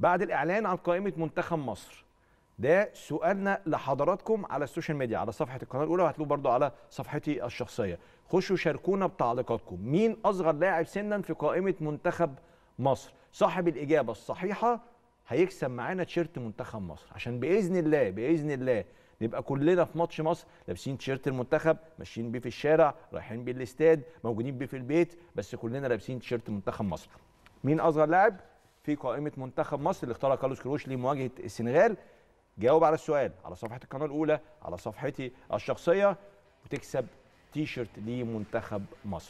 بعد الإعلان عن قائمة منتخب مصر ده سؤالنا لحضراتكم على السوشيال ميديا على صفحة القناة الأولى وهتلاقوه برضه على صفحتي الشخصية خشوا شاركونا بتعليقاتكم مين أصغر لاعب سنا في قائمة منتخب مصر صاحب الإجابة الصحيحة هيكسب معانا تيشيرت منتخب مصر عشان بإذن الله بإذن الله نبقى كلنا في ماتش مصر لابسين تيشيرت المنتخب ماشيين بيه في الشارع رايحين بيه الاستاد موجودين بيه في البيت بس كلنا لابسين تيشيرت منتخب مصر مين أصغر لاعب في قائمه منتخب مصر اللي اختارها كارلوس كروش لمواجهه السنغال جاوب على السؤال على صفحه القناه الاولى على صفحتي الشخصيه وتكسب شيرت لمنتخب مصر